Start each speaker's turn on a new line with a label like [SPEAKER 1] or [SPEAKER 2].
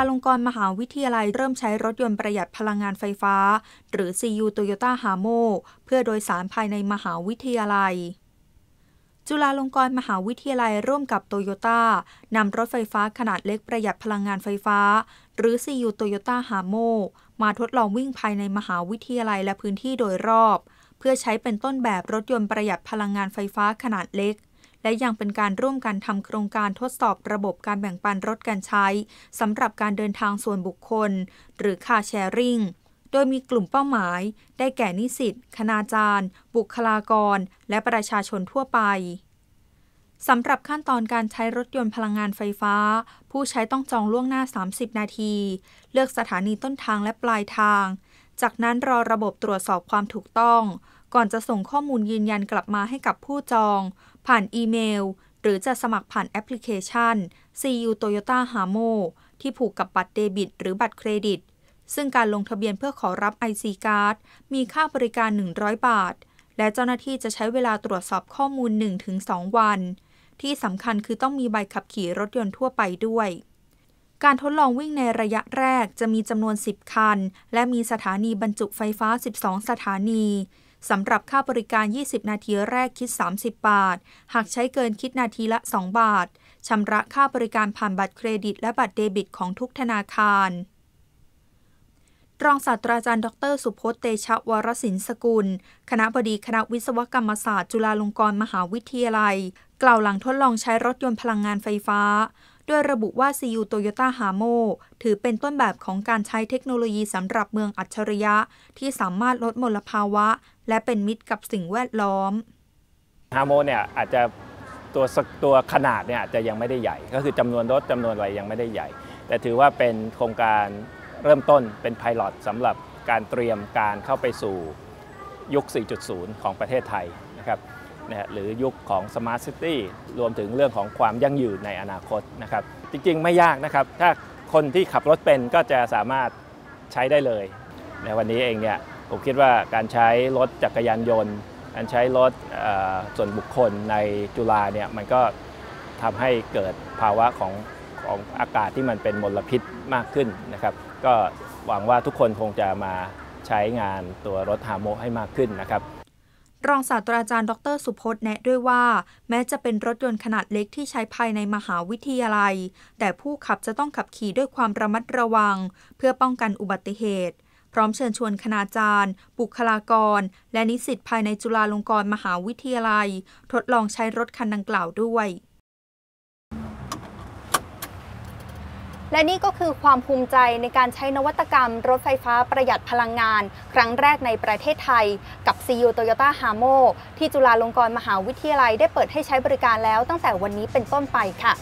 [SPEAKER 1] าลงกรณ์มหาวิทยาลัยเริ่มใช้รถยนต์ประหยัดพลังงานไฟฟ้าหรือ CU Toyota Hamo เพื่อโดยสารภายในมหาวิทยาลัย จุฬาลงกรณ์มหาวิทยาลัยร่วมกับโตโยต้านำรถไฟฟ้าขนาดเล็กประหยัดพลังงานไฟฟ้าหรือ CU Toyota Hamo มาทดลองวิ่งภายในมหาวิทยาลัยและพื้นที่โดยรอบ เพื่อใช้เป็นต้นแบบรถยนต์ประหยัดพลังงานไฟฟ้าขนาดเล็กและยังเป็นการร่วมกันทำโครงการทดสอบระบบการแบ่งปันรถกันใช้สำหรับการเดินทางส่วนบุคคล หรือคาแชร์ริงโดยมีกลุ่มเป้าหมาย ได้แก่นิสิต คณาจารย์ บุคลากร และประชาชนทั่วไป สำหรับขั้นตอนการใช้รถยนต์พลังงานไฟฟ้า ผู้ใช้ต้องจองล่วงหน้า 30 นาที เลือกสถานีต้นทางและปลายทาง จากนั้นรอระบบตรวจสอบความถูกต้อง ก่อนจะส่งข้อมูลยืนยันกลับมาให้กับผู้จองผ่านอีเมล หรือจะสมัครผ่านแอปพลิเคชัน CU Toyota Hamo ที่ผูกกับบัตรเดบิต หรือบัตรเครดิต ซึ่งการลงทะเบียนเพื่อขอรับ IC Card มีค่าบริการ 100 บาท และเจ้าหน้าที่จะใช้เวลาตรวจสอบข้อมูล 1-2 วัน ที่สำคัญคือต้องมีใบขับขี่รถยนต์ทั่วไปด้วย การทดลองวิ่งในระยะแรกจะมีจำนวน 10 คัน และมีสถานีบรรจุไฟฟ้า 12 สถานีสำหรับค่าบริการ 20 นาทีแรกคิด 30 บาท หากใช้เกินคิดนาทีละ 2 บาท ชำระค่าบริการผ่านบัตรเครดิต และบัตรเดบิตของทุกธนาคาร รองศาสตราจารย์ ดรสุพจน์เตชะวรศินสกุล คณะบดีคณะวิศวกรรมศาสตร์จุฬาลงกรณ์มหาวิทยาลัย กล่าวหลังทดลองใช้รถยนต์พลังงานไฟฟ้าด้วยระบุว่า CU Toyota Hamo ถือเป็นต้นแบบของการใช้เทคโนโลยีสำหรับเมืองอัจฉริยะที่สามารถลดมลภาวะและเป็นมิตรกับสิ่งแวดล้อม
[SPEAKER 2] ฮาร์โมเนี่ยอาจจะตัวตัวขนาดเนี่ยอาจจะยังไม่ได้ใหญ่ ก็คือจำนวนรถจำนวนอะไรยังไม่ได้ใหญ่ แต่ถือว่าเป็นโครงการเริ่มต้นเป็นไพลอตสำหรับการเตรียมการเข้าไปสู่ยุค 4.0 ของประเทศไทยนะครับนะหรือยุคของสมาร์ทซิตี้รวมถึงเรื่องของความยั่งยืนในอนาคตนะครับ จริงๆ ไม่ยากนะครับ ถ้าคนที่ขับรถเป็นก็จะสามารถใช้ได้เลยในวันนี้เองเนี่ยผมคิดว่าการใช้รถจักรยานยนต์ การใช้รถส่วนบุคคลในจุฬาเนี่ย มันก็ทำให้เกิดภาวะของของอากาศที่มันเป็นมลพิษมากขึ้นนะครับ ก็หวังว่าทุกคนคงจะมาใช้งานตัวรถฮาโมให้มากขึ้นนะครับ
[SPEAKER 1] รองศาสตราจารย์ ดรสุพจน์แนะด้วยว่าแม้จะเป็นรถยนต์ขนาดเล็กที่ใช้ภายในมหาวิทยาลัย แต่ผู้ขับจะต้องขับขี่ด้วยความระมัดระวัง เพื่อป้องกันอุบัติเหตุพร้อมเชิญชวนคณาจารย์ บุคลากร และนิสิตภายในจุฬาลงกรณ์มหาวิทยาลัย ทดลองใช้รถคันดังกล่าวด้วย
[SPEAKER 3] และนี่ก็คือความภูมิใจในการใช้นวัตกรรมรถไฟฟ้าประหยัดพลังงาน ครั้งแรกในประเทศไทย กับ c ี u Toyota h a m o ที่จุฬาลงกรณ์มหาวิทยาลัยได้เปิดให้ใช้บริการแล้วตั้งแต่วันนี้เป็นต้นไปค่ะ